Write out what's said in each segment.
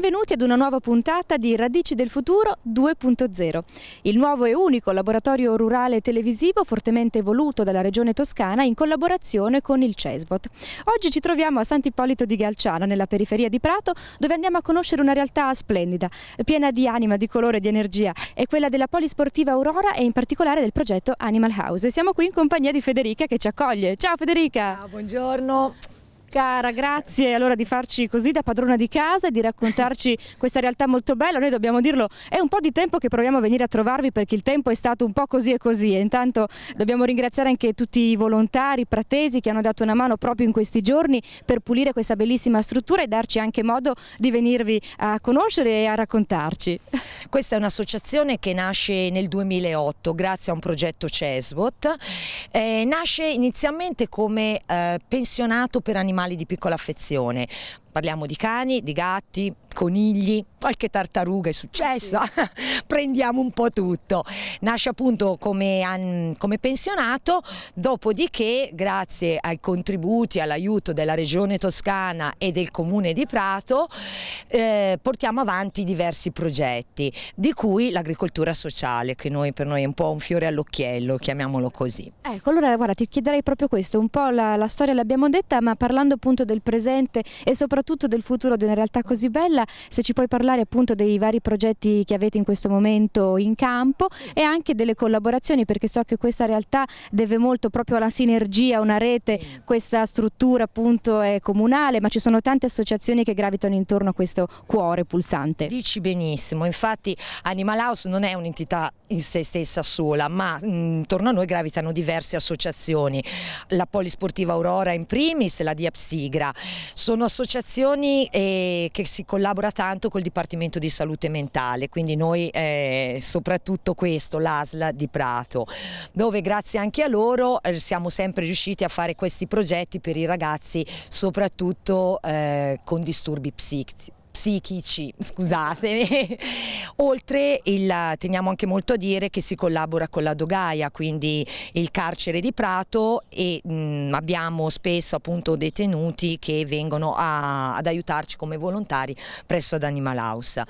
Benvenuti ad una nuova puntata di Radici del Futuro 2.0, il nuovo e unico laboratorio rurale televisivo fortemente voluto dalla Regione Toscana in collaborazione con il CESVOT. Oggi ci troviamo a Sant'Ippolito di Galciano, nella periferia di Prato, dove andiamo a conoscere una realtà splendida, piena di anima, di colore e di energia, è quella della polisportiva Aurora e in particolare del progetto Animal House. Siamo qui in compagnia di Federica che ci accoglie. Ciao Federica! Ciao, buongiorno! Cara, grazie allora di farci così da padrona di casa e di raccontarci questa realtà molto bella. Noi dobbiamo dirlo, è un po' di tempo che proviamo a venire a trovarvi perché il tempo è stato un po' così e così e intanto dobbiamo ringraziare anche tutti i volontari pratesi che hanno dato una mano proprio in questi giorni per pulire questa bellissima struttura e darci anche modo di venirvi a conoscere e a raccontarci. Questa è un'associazione che nasce nel 2008 grazie a un progetto CESBOT. eh, nasce inizialmente come eh, pensionato per animali animali di piccola affezione, Parliamo di cani, di gatti, conigli, qualche tartaruga è successa, prendiamo un po' tutto. Nasce appunto come, come pensionato, dopodiché grazie ai contributi, all'aiuto della Regione Toscana e del Comune di Prato eh, portiamo avanti diversi progetti, di cui l'agricoltura sociale che noi, per noi è un po' un fiore all'occhiello, chiamiamolo così. Ecco, allora guarda ti chiederei proprio questo, un po' la, la storia l'abbiamo detta ma parlando appunto del presente e soprattutto soprattutto del futuro di una realtà così bella, se ci puoi parlare appunto dei vari progetti che avete in questo momento in campo e anche delle collaborazioni perché so che questa realtà deve molto proprio alla sinergia, una rete, questa struttura appunto è comunale ma ci sono tante associazioni che gravitano intorno a questo cuore pulsante. Dici benissimo, infatti Animal House non è un'entità in se stessa sola ma mm, intorno a noi gravitano diverse associazioni, la Polisportiva Aurora in primis, la Diapsigra, sono associazioni associazioni eh, che si collabora tanto col Dipartimento di Salute Mentale, quindi noi eh, soprattutto questo, l'ASLA di Prato, dove grazie anche a loro eh, siamo sempre riusciti a fare questi progetti per i ragazzi soprattutto eh, con disturbi psichici psichici, scusatemi. Oltre il, teniamo anche molto a dire che si collabora con la Dogaia, quindi il carcere di Prato e mh, mm, abbiamo spesso appunto detenuti che vengono a, ad aiutarci come volontari presso ad Animal House.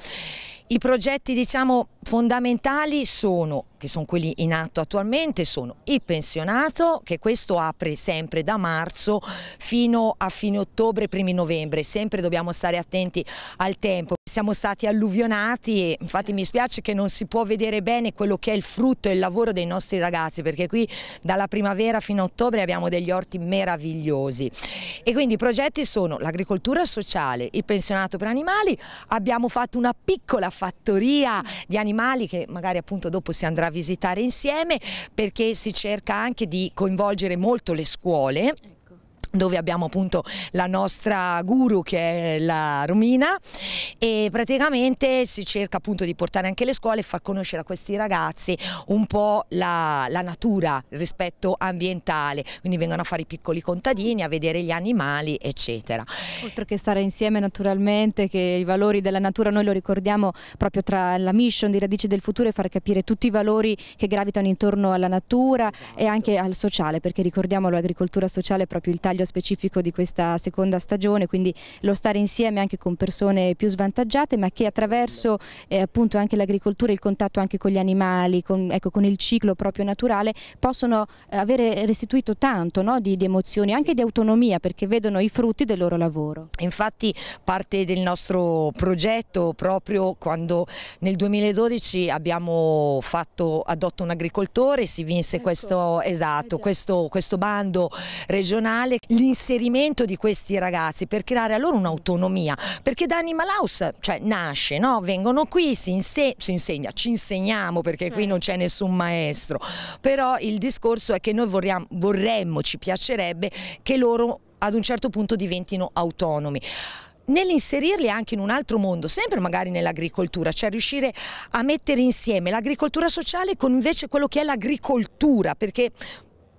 I progetti diciamo, fondamentali sono, che sono quelli in atto attualmente, sono il pensionato che questo apre sempre da marzo fino a fine ottobre, primi novembre, sempre dobbiamo stare attenti al tempo siamo stati alluvionati e infatti mi spiace che non si può vedere bene quello che è il frutto e il lavoro dei nostri ragazzi perché qui dalla primavera fino a ottobre abbiamo degli orti meravigliosi e quindi i progetti sono l'agricoltura sociale, il pensionato per animali, abbiamo fatto una piccola fattoria di animali che magari appunto dopo si andrà a visitare insieme perché si cerca anche di coinvolgere molto le scuole dove abbiamo appunto la nostra guru che è la Romina e praticamente si cerca appunto di portare anche le scuole e far conoscere a questi ragazzi un po' la, la natura, il rispetto ambientale, quindi vengono a fare i piccoli contadini, a vedere gli animali eccetera. Oltre che stare insieme naturalmente, che i valori della natura noi lo ricordiamo proprio tra la mission di Radici del Futuro e far capire tutti i valori che gravitano intorno alla natura esatto. e anche al sociale, perché ricordiamo l'agricoltura sociale è proprio il taglio taglio specifico di questa seconda stagione, quindi lo stare insieme anche con persone più svantaggiate ma che attraverso eh, appunto anche l'agricoltura, il contatto anche con gli animali, con, ecco, con il ciclo proprio naturale possono eh, avere restituito tanto no? di, di, emozioni, anche di autonomia perché vedono i frutti del loro lavoro. Infatti parte del nostro progetto proprio quando nel 2012 abbiamo fatto Adotto un agricoltore, si vinse ecco. questo, esatto, eh questo, questo bando regionale l'inserimento di questi ragazzi per creare a loro un'autonomia perché da Animal House cioè, nasce, no? vengono qui, si, inse si, insegna, ci insegniamo perché qui non c'è nessun maestro però il discorso è che noi vorremmo, vorremmo ci piacerebbe che loro ad un certo punto diventino autonomi nell'inserirli anche in un altro mondo, sempre magari nell'agricoltura, cioè riuscire a mettere insieme l'agricoltura sociale con invece quello che è l'agricoltura, perché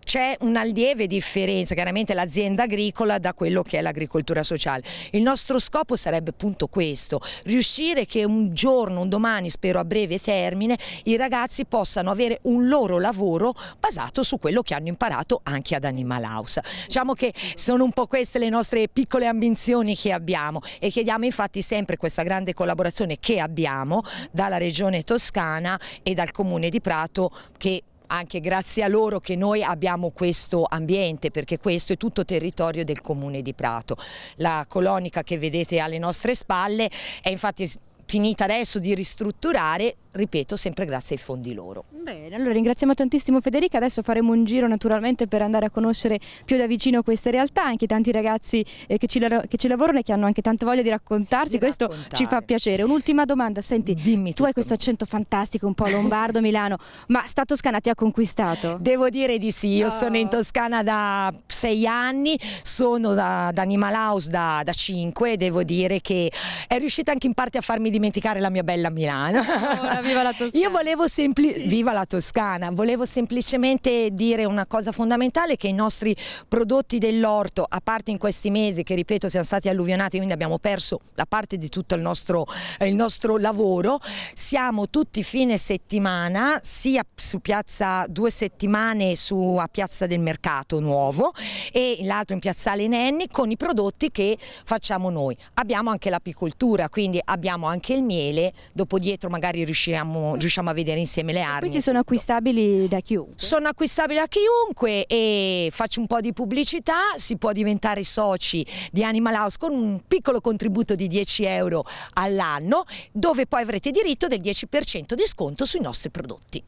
c'è una lieve differenza, chiaramente l'azienda agricola da quello che è l'agricoltura sociale. Il nostro scopo sarebbe appunto questo, riuscire che un giorno, un domani, spero a breve termine, i ragazzi possano avere un loro lavoro basato su quello che hanno imparato anche ad Animal House. Diciamo che sono un po' queste le nostre piccole ambizioni che abbiamo e chiediamo infatti sempre questa grande collaborazione che abbiamo dalla regione toscana e dal comune di Prato che anche grazie a loro che noi abbiamo questo ambiente perché questo è tutto territorio del comune di Prato. La colonica che vedete alle nostre spalle è infatti finita adesso di ristrutturare, ripeto, sempre grazie ai fondi loro. Bene, allora ringraziamo tantissimo Federica, adesso faremo un giro naturalmente per andare a conoscere più da vicino queste realtà, anche tanti ragazzi eh, che, ci, che, ci, lavorano e che hanno anche tanta voglia di raccontarsi, di questo raccontare. ci fa piacere. Un'ultima domanda, senti, Dimmi tu tutto. hai questo accento fantastico, un po' lombardo, Milano, ma sta Toscana ti ha conquistato? Devo dire di sì, io oh. sono in Toscana da sei anni, sono da, da Animal House da, da cinque devo dire che è riuscita anche in parte a farmi dimenticare la mia bella Milano. Oh, viva la Toscana! Io volevo semplicemente... Viva viva la Toscana, volevo semplicemente dire una cosa fondamentale che i nostri prodotti dell'orto, a parte in questi mesi che ripeto siamo stati alluvionati, quindi abbiamo perso la parte di tutto il nostro, il nostro lavoro, siamo tutti fine settimana sia su piazza due settimane su, a piazza del mercato nuovo e l'altro in piazzale Nenni con i prodotti che facciamo noi. Abbiamo anche l'apicoltura, quindi abbiamo anche il miele, dopo dietro magari riusciamo a vedere insieme le armi corsi sono acquistabili da chiunque? Sono acquistabili da chiunque e faccio un po' di pubblicità, si può diventare soci di Animal House con un piccolo contributo di 10 euro all'anno dove poi avrete diritto del 10% di sconto sui nostri prodotti.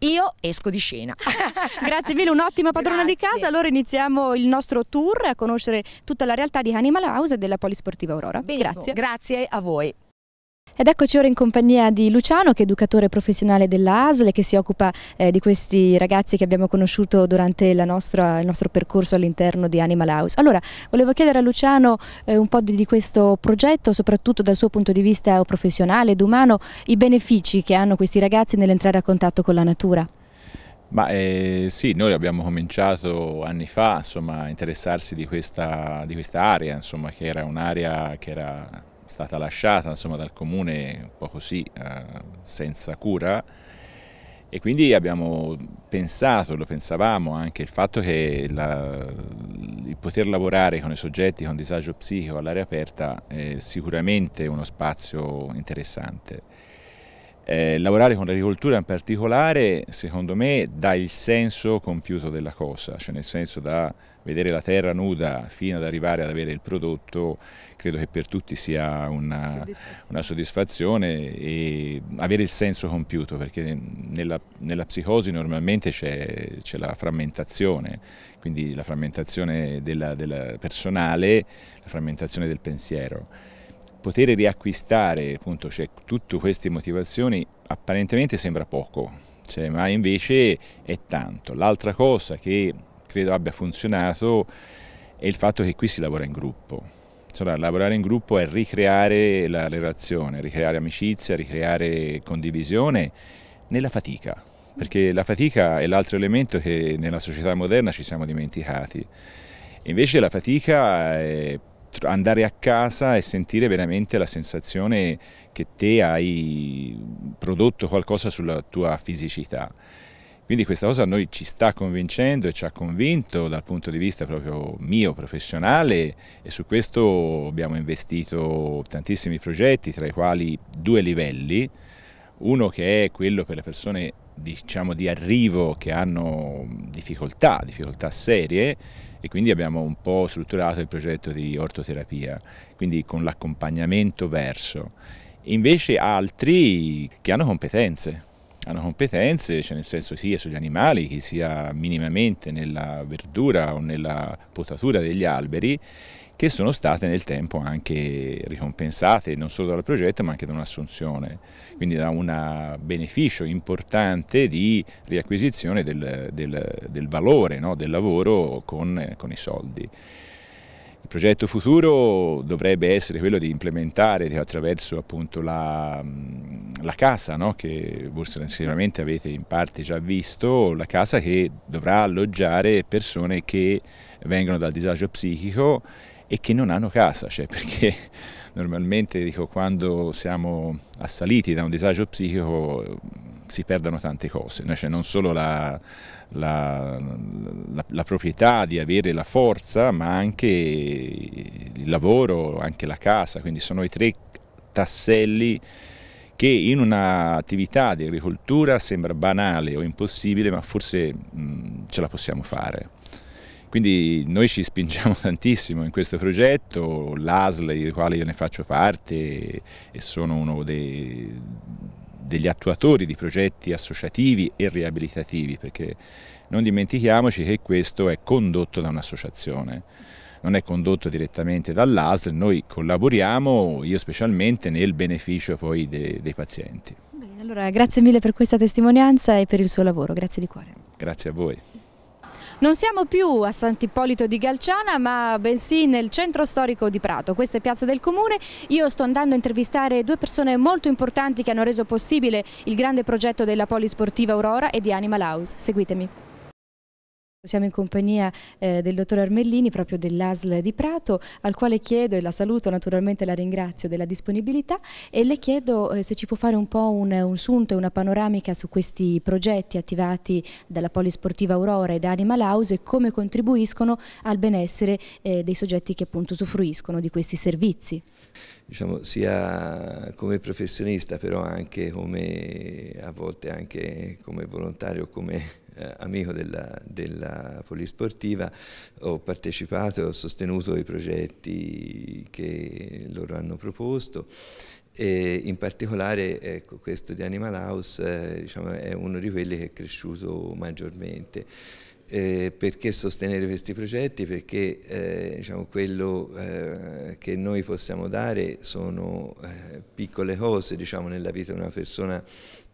Io esco di scena. Grazie mille, un'ottima padrona Grazie. di casa, allora iniziamo il nostro tour a conoscere tutta la realtà di Animal House e della Polisportiva Aurora. Benissimo. Grazie. Grazie a voi. Ed eccoci ora in compagnia di Luciano che è educatore professionale dell'ASL e che si occupa eh, di questi ragazzi che abbiamo conosciuto durante nostra, il nostro percorso all'interno di Animal House. Allora, volevo chiedere a Luciano eh, un po' di, di, questo progetto, soprattutto dal suo punto di vista professionale ed umano, i benefici che hanno questi ragazzi nell'entrare a contatto con la natura. Ma eh, sì, noi abbiamo cominciato anni fa insomma, a interessarsi di questa, di questa area, insomma, che era un'area che era stata lasciata insomma, dal comune un po' così eh, senza cura e quindi abbiamo pensato, lo pensavamo anche, il fatto che la, il poter lavorare con i soggetti con disagio psichico all'aria aperta è sicuramente uno spazio interessante. Eh, lavorare con l'agricoltura in particolare, secondo me, dà il senso compiuto della cosa, cioè nel senso da vedere la terra nuda fino ad arrivare ad avere il prodotto, credo che per tutti sia una soddisfazione, una soddisfazione e avere il senso compiuto, perché nella, nella psicosi normalmente c'è, la frammentazione, quindi la frammentazione del personale, la frammentazione del pensiero poter riacquistare appunto, cioè, tutte queste motivazioni apparentemente sembra poco, cioè, ma invece è tanto. L'altra cosa che credo abbia funzionato è il fatto che qui si lavora in gruppo. Cioè, lavorare in gruppo è ricreare la relazione, ricreare amicizia, ricreare condivisione nella fatica, perché la fatica è l'altro elemento che nella società moderna ci siamo dimenticati. Invece la fatica è andare a casa e sentire veramente la sensazione che te hai prodotto qualcosa sulla tua fisicità. Quindi questa cosa a noi ci sta convincendo e ci ha convinto dal punto di vista proprio mio, professionale e su questo abbiamo investito tantissimi progetti, tra i quali due livelli, uno che è quello per le persone diciamo, di arrivo che hanno difficoltà, difficoltà serie, e quindi abbiamo un po' strutturato il progetto di ortoterapia, quindi con l'accompagnamento verso. Invece altri che hanno competenze, hanno competenze, cioè nel senso sia sugli animali che sia minimamente nella verdura o nella potatura degli alberi che sono state nel tempo anche ricompensate non solo dal progetto ma anche da un'assunzione, quindi da un beneficio importante di riacquisizione del, del, del valore no? del lavoro con, con i soldi progetto futuro dovrebbe essere quello di implementare attraverso appunto la, la casa, no? che forse sicuramente avete in parte già visto, la casa che dovrà alloggiare persone che vengono dal disagio psichico e che non hanno casa, cioè perché normalmente dico, quando siamo assaliti da un disagio psichico si perdono tante cose, cioè non solo la, la, la, la, proprietà di avere la forza, ma anche il lavoro, anche la casa, quindi sono i tre tasselli che in un'attività di agricoltura sembra banale o impossibile, ma forse mh, ce la possiamo fare. Quindi noi ci spingiamo tantissimo in questo progetto, l'ASL di quale io ne faccio parte e sono uno dei, degli attuatori di progetti associativi e riabilitativi, perché non dimentichiamoci che questo è condotto da un'associazione, non è condotto direttamente dall'ASL, noi collaboriamo, io specialmente, nel beneficio poi dei, dei pazienti. Bene, allora grazie mille per questa testimonianza e per il suo lavoro, grazie di cuore. Grazie a voi. Non siamo più a Sant'Ippolito di Galciana ma bensì nel centro storico di Prato, questa è Piazza del Comune, io sto andando a intervistare due persone molto importanti che hanno reso possibile il grande progetto della polisportiva Aurora e di Animal House, seguitemi. Siamo in compagnia eh, del dottor Armellini, proprio dell'ASL di Prato, al quale chiedo, e la saluto naturalmente, la ringrazio della disponibilità, e le chiedo eh, se ci può fare un po' un, un sunto e una panoramica su questi progetti attivati dalla Polisportiva Aurora e da Animal House e come contribuiscono al benessere eh, dei soggetti che appunto usufruiscono di questi servizi. Diciamo, sia come professionista però anche come, a volte anche come volontario, come eh, amico della, della, Polisportiva, ho partecipato e ho sostenuto i progetti che loro hanno proposto. E in particolare ecco, questo di Animal House eh, diciamo, è uno di quelli che è cresciuto maggiormente. Eh, perché sostenere questi progetti? Perché eh, diciamo, quello eh, che noi possiamo dare sono eh, piccole cose diciamo, nella vita di una persona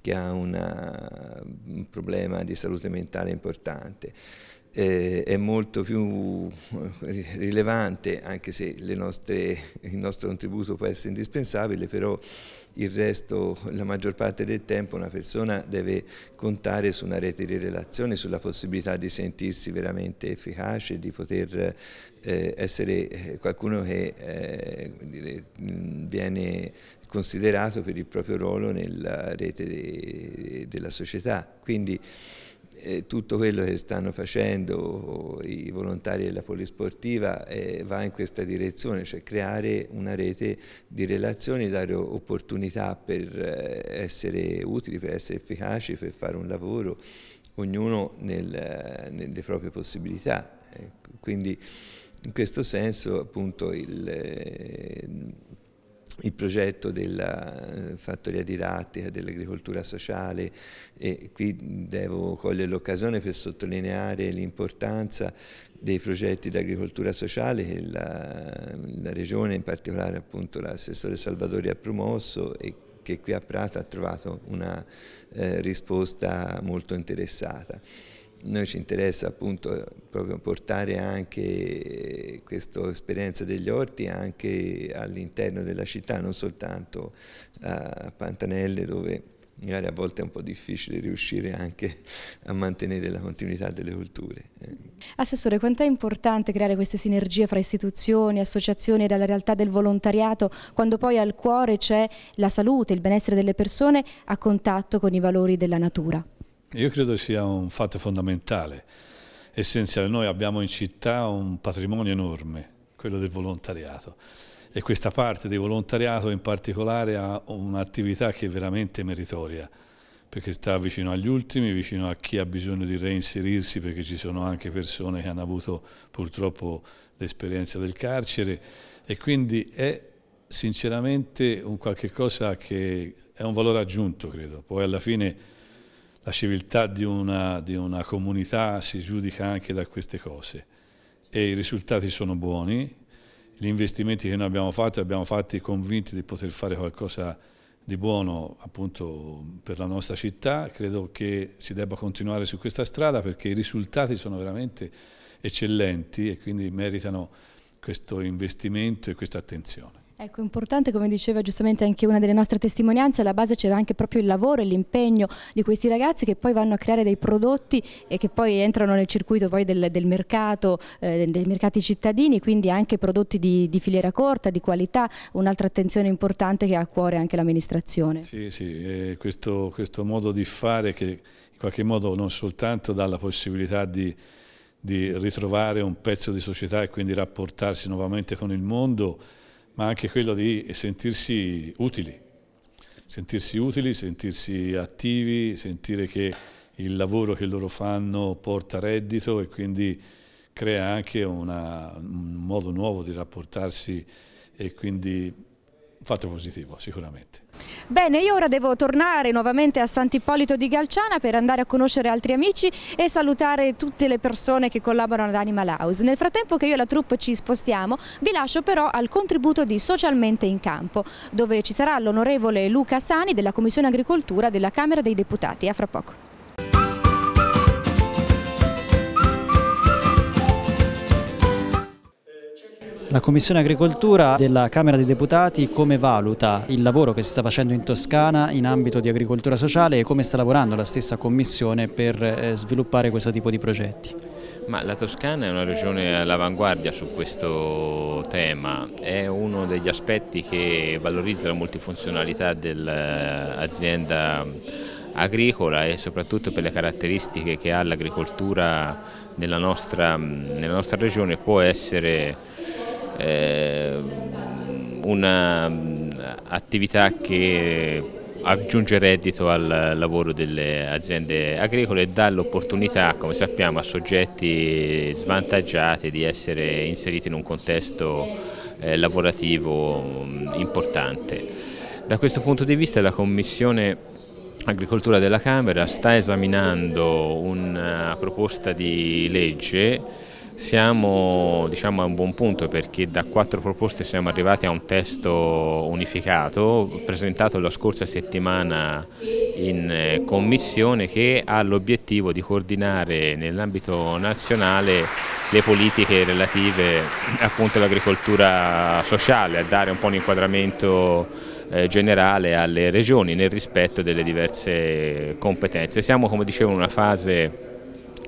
che ha una, un problema di salute mentale importante eh, è molto più eh, rilevante, anche se nostre, il nostro contributo può essere indispensabile, però il resto, la maggior parte del tempo una persona deve contare su una rete di relazioni, sulla possibilità di sentirsi veramente efficace, di poter eh, essere eh, qualcuno che eh, dire, viene considerato per il proprio ruolo nella rete de, della società. Quindi, eh, tutto quello che stanno facendo i volontari della polisportiva eh, va in questa direzione, cioè creare una rete di relazioni, dare opportunità per eh, essere utili, per essere efficaci, per fare un lavoro, ognuno nel, nelle proprie possibilità. Ecco, quindi in questo senso appunto il il progetto della eh, fattoria didattica, eh, dell'agricoltura sociale e qui devo cogliere l'occasione per sottolineare l'importanza dei progetti di agricoltura sociale che la, la, Regione, in particolare appunto l'assessore Salvadori ha promosso e che qui a Prato ha trovato una eh, risposta molto interessata noi ci interessa appunto proprio portare anche questa esperienza degli orti anche all'interno della città, non soltanto a Pantanelle dove magari a volte è un po' difficile riuscire anche a mantenere la continuità delle culture. Eh. Assessore, quanto è importante creare queste sinergie fra istituzioni, associazioni e la realtà del volontariato quando poi al cuore c'è la salute, il benessere delle persone a contatto con i valori della natura? Io credo sia un fatto fondamentale, essenziale. Noi abbiamo in città un patrimonio enorme, quello del volontariato e questa parte di volontariato in particolare ha un'attività che è veramente meritoria perché sta vicino agli ultimi, vicino a chi ha bisogno di reinserirsi perché ci sono anche persone che hanno avuto purtroppo l'esperienza del carcere e quindi è sinceramente un qualche cosa che è un valore aggiunto credo, poi alla fine la civiltà di una, di una comunità si giudica anche da queste cose e i risultati sono buoni, gli investimenti che noi abbiamo fatto, abbiamo fatti convinti di poter fare qualcosa di buono appunto per la nostra città, credo che si debba continuare su questa strada perché i risultati sono veramente eccellenti e quindi meritano questo investimento e questa attenzione. Ecco, importante come diceva giustamente anche una delle nostre testimonianze, alla base c'è anche proprio il lavoro e l'impegno di questi ragazzi che poi vanno a creare dei prodotti e che poi entrano nel circuito del, del, mercato, eh, dei mercati cittadini, quindi anche prodotti di, di filiera corta, di qualità, un'altra attenzione importante che ha a cuore anche l'amministrazione. Sì, sì, questo, questo modo di fare che in qualche modo non soltanto dà la possibilità di di ritrovare un pezzo di società e quindi rapportarsi nuovamente con il mondo ma anche quello di sentirsi utili, sentirsi utili, sentirsi attivi, sentire che il lavoro che loro fanno porta reddito e quindi crea anche una, un modo nuovo di rapportarsi e quindi fatto positivo sicuramente. Bene, io ora devo tornare nuovamente a Sant'Ippolito di Galciana per andare a conoscere altri amici e salutare tutte le persone che collaborano ad Animal House. Nel frattempo che io e la troupe ci spostiamo, vi lascio però al contributo di Socialmente in Campo, dove ci sarà l'onorevole Luca Sani della Commissione Agricoltura della Camera dei Deputati. A fra poco. La Commissione Agricoltura della Camera dei Deputati come valuta il lavoro che si sta facendo in Toscana in ambito di agricoltura sociale e come sta lavorando la stessa Commissione per eh, sviluppare questo tipo di progetti? Ma la Toscana è una regione all'avanguardia su questo tema, è uno degli aspetti che valorizza la multifunzionalità dell'azienda agricola e soprattutto per le caratteristiche che ha l'agricoltura nella, nella nostra regione può essere Ehm, un'attività mm, che aggiunge reddito al lavoro delle aziende agricole e dà l'opportunità, come sappiamo, a soggetti svantaggiati di essere inseriti in un contesto eh, lavorativo mh, mm, importante. Da questo punto di vista la Commissione Agricoltura della Camera sta esaminando una proposta di legge siamo diciamo, a un buon punto perché da quattro proposte siamo arrivati a un testo unificato presentato la scorsa settimana in eh, commissione che ha l'obiettivo di coordinare nell'ambito nazionale le politiche relative all'agricoltura sociale, a dare un po' un inquadramento eh, generale alle regioni nel rispetto delle diverse competenze. Siamo come dicevo in una fase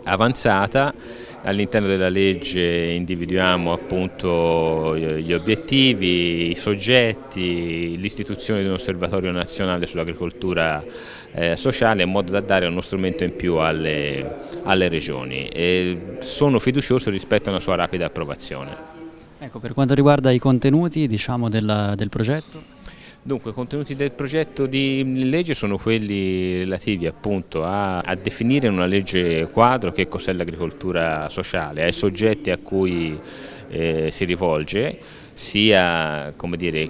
avanzata All'interno della legge individuiamo appunto gli obiettivi, i soggetti, l'istituzione di un osservatorio nazionale sull'agricoltura eh, sociale in modo da dare uno strumento in più alle, alle regioni e sono fiducioso rispetto a una sua rapida approvazione. Ecco, per quanto riguarda i contenuti diciamo, del, del progetto? Dunque, i contenuti del progetto di legge sono quelli relativi appunto a, a definire una legge quadro che cos'è l'agricoltura sociale, ai soggetti a cui eh, si rivolge, sia come dire,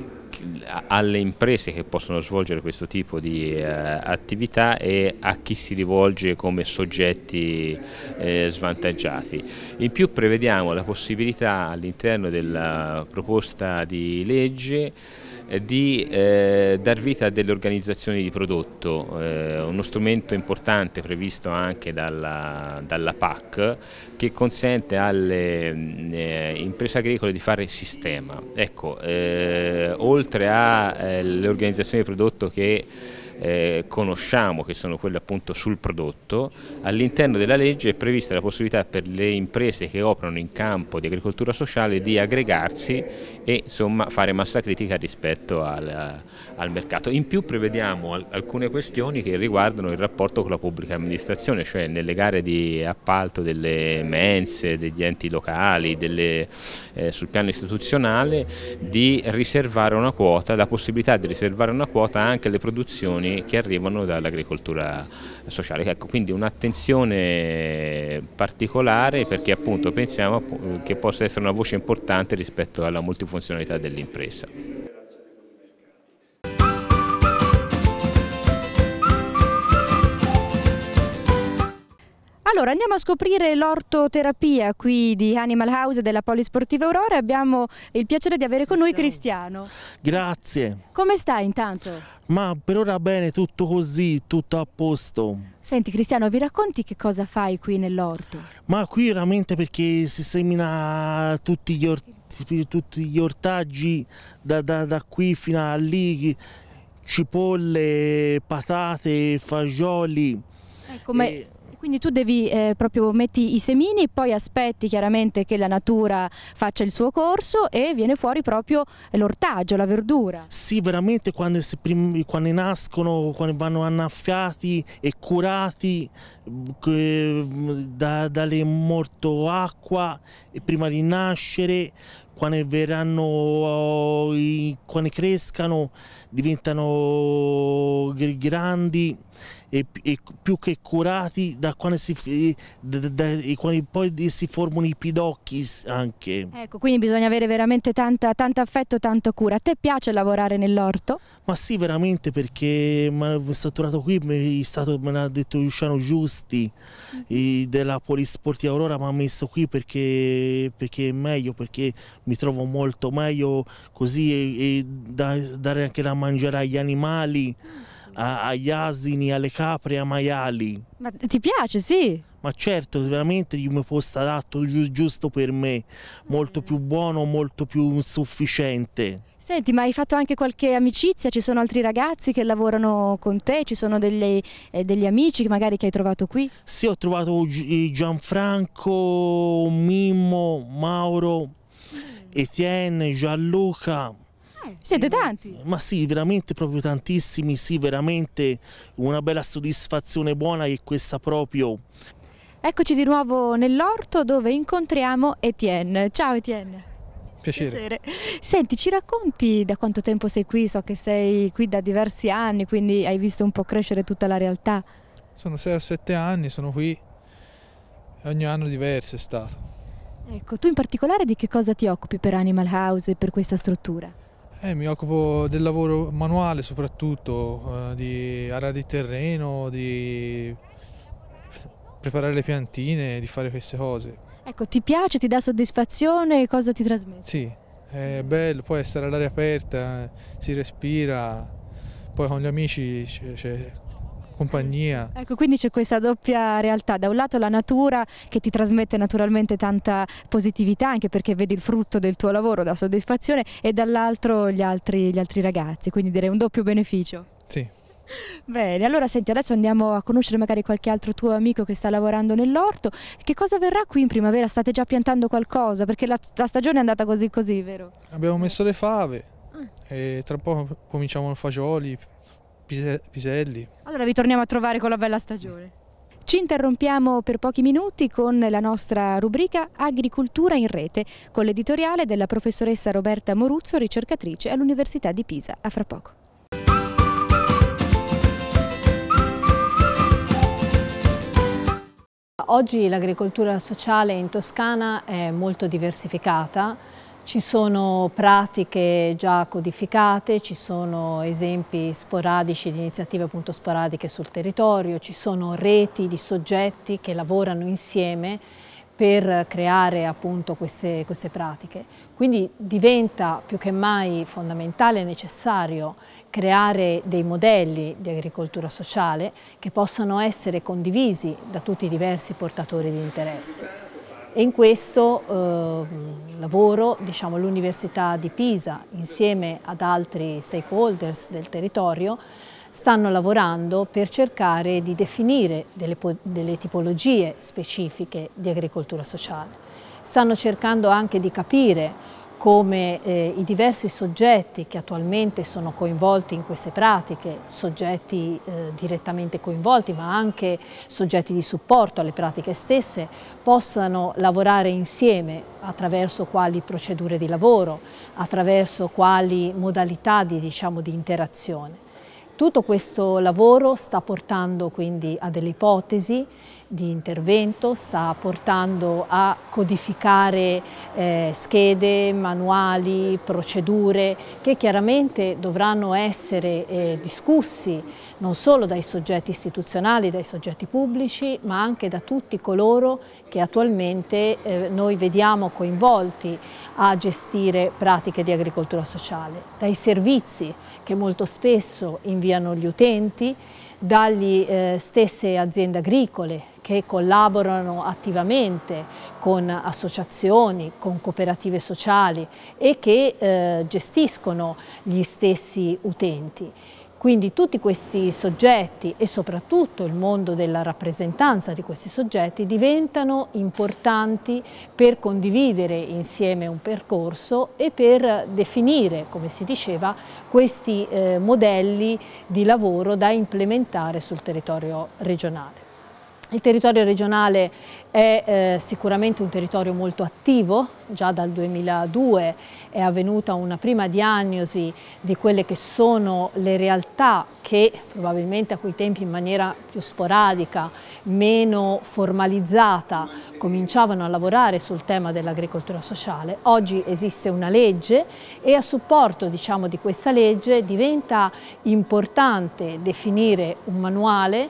alle imprese che possono svolgere questo tipo di eh, attività e a chi si rivolge come soggetti eh, svantaggiati. In più prevediamo la possibilità all'interno della proposta di legge eh, di eh, dar vita a delle organizzazioni di prodotto, eh, uno strumento importante previsto anche dalla, dalla PAC che consente alle eh, imprese agricole di fare sistema. Ecco, eh, oltre alle eh, organizzazioni di prodotto che eh, conosciamo, che sono quelle appunto sul prodotto, all'interno della legge è prevista la possibilità per le imprese che operano in campo di agricoltura sociale di aggregarsi e insomma, fare massa critica rispetto al, al mercato. In più prevediamo alcune questioni che riguardano il rapporto con la pubblica amministrazione, cioè nelle gare di appalto delle mense, degli enti locali, delle, eh, sul piano istituzionale, di riservare una quota, la possibilità di riservare una quota anche alle produzioni fondi che arrivano dall'agricoltura sociale. Ecco, quindi un'attenzione particolare perché appunto pensiamo che possa essere una voce importante rispetto alla multifunzionalità dell'impresa. Allora andiamo a scoprire l'ortoterapia qui di Animal House della Polisportiva Aurora. Abbiamo il piacere di avere con noi Cristiano. Grazie. Come stai intanto? Ma per ora bene, tutto così, tutto a posto. Senti Cristiano, vi racconti che cosa fai qui nell'orto? Ma qui veramente perché si semina tutti gli, or tutti gli ortaggi da, da, da qui fino a lì, cipolle, patate, fagioli. Ecco, ma... Quindi tu devi eh, proprio metti i semini, poi aspetti chiaramente che la natura faccia il suo corso e viene fuori proprio l'ortaggio, la verdura. Sì, veramente quando, si, quando nascono, quando vanno annaffiati e curati da, dalle morto acqua prima di nascere, quando, verranno, quando crescano diventano grandi e, e più che curati da quando, si, da, da, da, quando poi si formano i pidocchi anche. Ecco, quindi bisogna avere veramente tanta, tanto affetto, tanta cura. A te piace lavorare nell'orto? Ma sì, veramente, perché mi sono tornato qui, mi, stato, me l'ha detto Luciano Giusti mm. della Polisportiva Aurora, mi ha messo qui perché, perché, è meglio, perché mi trovo molto meglio così e, e dare anche da mangiare agli animali. Mm a, agli asini, alle capre, ai maiali. Ma ti piace, sì? Ma certo, veramente il mio posto adatto gi giusto per me, molto più buono, molto più sufficiente. Senti, ma hai fatto anche qualche amicizia? Ci sono altri ragazzi che lavorano con te? Ci sono degli, eh, degli amici che magari che hai trovato qui? Sì, ho trovato Gianfranco, Mimmo, Mauro, mm. Etienne, Gianluca, siete tanti. Ma sì, veramente proprio tantissimi, sì, veramente una bella soddisfazione buona che questa proprio. Eccoci di nuovo nell'orto dove incontriamo Etienne. Ciao Etienne. Piacere. Piacere. Senti, ci racconti da quanto tempo sei qui? So che sei qui da diversi anni, quindi hai visto un po' crescere tutta la realtà. Sono 6 o 7 anni, sono qui. e Ogni anno diverso è stato. Ecco, tu in particolare di che cosa ti occupi per Animal House e per questa struttura? Eh, mi occupo del lavoro manuale soprattutto, eh, di arare il terreno, di preparare le piantine, di fare queste cose. Ecco, ti piace, ti dà soddisfazione, cosa ti trasmette? Sì, è bello, poi stare all'aria aperta, si respira, poi con gli amici c'è compagnia. Ecco, quindi c'è questa doppia realtà, da un lato la natura che ti trasmette naturalmente tanta positività, anche perché vedi il frutto del tuo lavoro, da soddisfazione, e dall'altro gli altri, gli altri ragazzi, quindi direi un doppio beneficio. Sì. Bene, allora senti, adesso andiamo a conoscere magari qualche altro tuo amico che sta lavorando nell'orto. Che cosa verrà qui in primavera? State già piantando qualcosa? Perché la, la stagione è andata così così, vero? Abbiamo messo le fave ah. e tra poco cominciamo i fagioli, Piselli. Allora vi torniamo a trovare con la bella stagione. Ci interrompiamo per pochi minuti con la nostra rubrica Agricoltura in rete, con l'editoriale della professoressa Roberta Moruzzo, ricercatrice all'Università di Pisa. A fra poco. Oggi l'agricoltura sociale in Toscana è molto diversificata ci sono pratiche già codificate, ci sono esempi sporadici di iniziative appunto sporadiche sul territorio, ci sono reti di soggetti che lavorano insieme per creare appunto queste, queste, pratiche. Quindi diventa più che mai fondamentale e necessario creare dei modelli di agricoltura sociale che possano essere condivisi da tutti i diversi portatori di interessi. E in questo eh, lavoro diciamo, l'Università di Pisa, insieme ad altri stakeholders del territorio, stanno lavorando per cercare di definire delle, delle tipologie specifiche di agricoltura sociale. Stanno cercando anche di capire come eh, i diversi soggetti che attualmente sono coinvolti in queste pratiche, soggetti eh, direttamente coinvolti ma anche soggetti di supporto alle pratiche stesse, possano lavorare insieme attraverso quali procedure di lavoro, attraverso quali modalità di, diciamo, di interazione. Tutto questo lavoro sta portando quindi a delle ipotesi di intervento, sta portando a codificare eh, schede, manuali, procedure che chiaramente dovranno essere eh, discussi non solo dai soggetti istituzionali, dai soggetti pubblici, ma anche da tutti coloro che attualmente eh, noi vediamo coinvolti a gestire pratiche di agricoltura sociale, dai servizi che molto spesso inviano gli utenti, dalle eh, stesse aziende agricole che collaborano attivamente con associazioni, con cooperative sociali e che eh, gestiscono gli stessi utenti. Quindi tutti questi soggetti e soprattutto il mondo della rappresentanza di questi soggetti diventano importanti per condividere insieme un percorso e per definire, come si diceva, questi eh, modelli di lavoro da implementare sul territorio regionale. Il territorio regionale è eh, sicuramente un territorio molto attivo, già dal 2002 è avvenuta una prima diagnosi di quelle che sono le realtà che probabilmente a quei tempi in maniera più sporadica, meno formalizzata, cominciavano a lavorare sul tema dell'agricoltura sociale. Oggi esiste una legge e a supporto diciamo, di questa legge diventa importante definire un manuale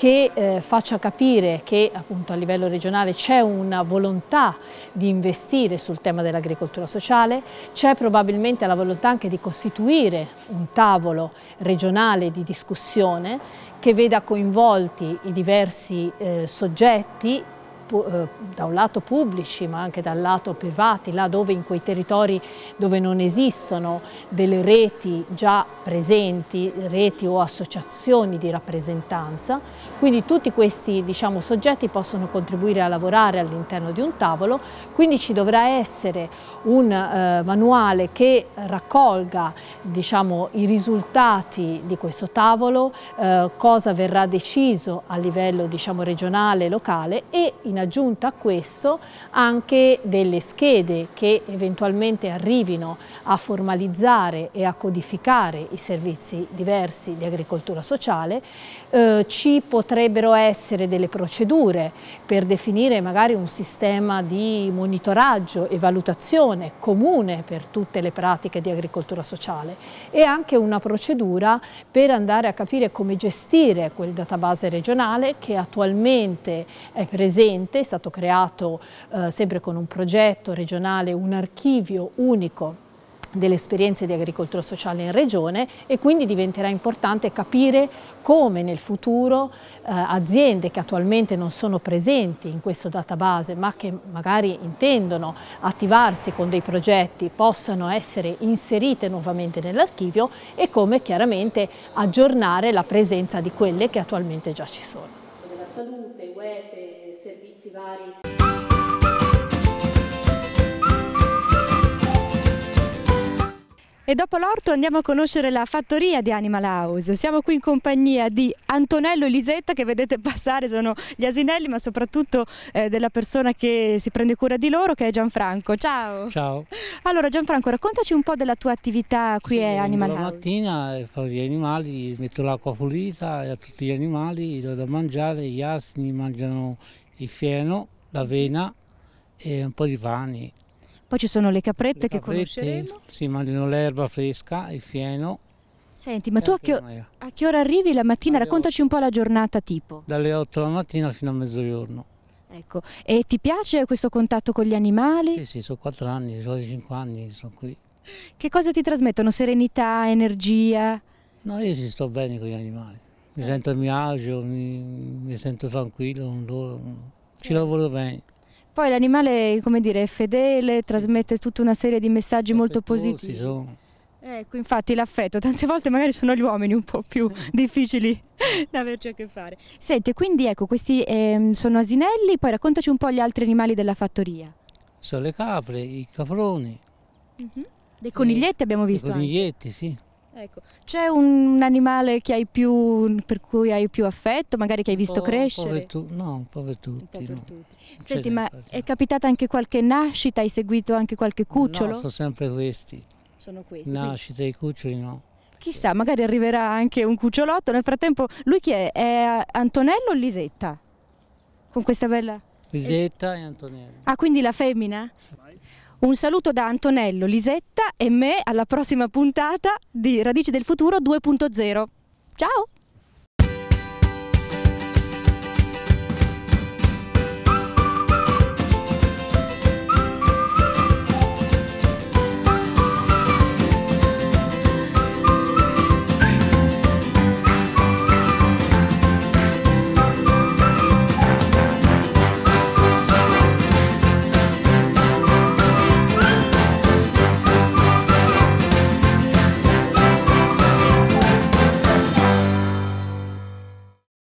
che eh, faccia capire che appunto a livello regionale c'è una volontà di investire sul tema dell'agricoltura sociale, c'è probabilmente la volontà anche di costituire un tavolo regionale di discussione che veda coinvolti i diversi eh, soggetti eh, da un lato pubblici ma anche dal lato privati, là dove in quei territori dove non esistono delle reti già presenti, reti o associazioni di rappresentanza, quindi tutti questi diciamo, soggetti possono contribuire a lavorare all'interno di un tavolo, quindi ci dovrà essere un eh, manuale che raccolga diciamo, i risultati di questo tavolo, eh, cosa verrà deciso a livello diciamo, regionale e locale e in aggiunta a questo anche delle schede che eventualmente arrivino a formalizzare e a codificare i servizi diversi di agricoltura sociale, eh, ci potrebbero essere delle procedure per definire magari un sistema di monitoraggio e valutazione comune per tutte le pratiche di agricoltura sociale e anche una procedura per andare a capire come gestire quel database regionale che attualmente è presente Ambiente, è stato creato eh, sempre con un progetto regionale un archivio unico delle esperienze di agricoltura sociale in regione e quindi diventerà importante capire come nel futuro eh, aziende che attualmente non sono presenti in questo database ma che magari intendono attivarsi con dei progetti possano essere inserite nuovamente nell'archivio e come chiaramente aggiornare la presenza di quelle che attualmente già ci sono. Salute, vari. E dopo l'orto andiamo a conoscere la fattoria di Animal House. Siamo qui in compagnia di Antonello e Lisetta che vedete passare, sono gli asinelli, ma soprattutto eh, della persona che si prende cura di loro che è Gianfranco. Ciao! Ciao! Allora Gianfranco, raccontaci un po' della tua attività qui sì, a Animal House. La mattina eh, faccio gli animali, metto l'acqua pulita a tutti gli animali, do da mangiare, gli asini mangiano il fieno, l'avena e un po' di vani. Poi ci sono le caprette, le caprette che conosceremo. Sì, mangiano l'erba fresca, il fieno. Senti, ma tu a che, a che, ora arrivi la mattina? Alle Raccontaci 8. un po' la giornata tipo. Dalle 8 la mattina fino a mezzogiorno. Ecco, e ti piace questo contatto con gli animali? Sì, sì, sono 4 anni, sono 5 anni, sono qui. Che cosa ti trasmettono? Serenità, energia? No, io ci sto bene con gli animali mi sento a mio agio, mi, mi sento tranquillo, ci sì. lavoro bene. Poi l'animale, come dire, è fedele, trasmette tutta una serie di messaggi molto positivi. Sono. Ecco, infatti l'affetto, tante volte magari sono gli uomini un po' più difficili da averci a che fare. Senti, quindi ecco, questi eh, sono asinelli, poi raccontaci un po' gli altri animali della fattoria. Sono le capre, i caproni. Uh mhm. -huh. Le conigliette abbiamo visto. Le coniglietti, anche. sì. Ecco. C'è un animale più, per cui hai più affetto, magari che hai visto po, crescere? Po no, un po' per tutti. po no. tutti. Senti, ma è capitata anche qualche nascita? Hai seguito anche qualche cucciolo? No, sono sempre questi. Sono questi. Nascita e cuccioli no. Chissà, magari arriverà anche un cucciolotto. Nel frattempo, lui chi è? È Antonello o Lisetta? Con questa bella... Lisetta e Antonello. Ah, quindi la femmina? Un saluto da Antonello, Lisetta e me alla prossima puntata di Radici del Futuro 2.0. Ciao!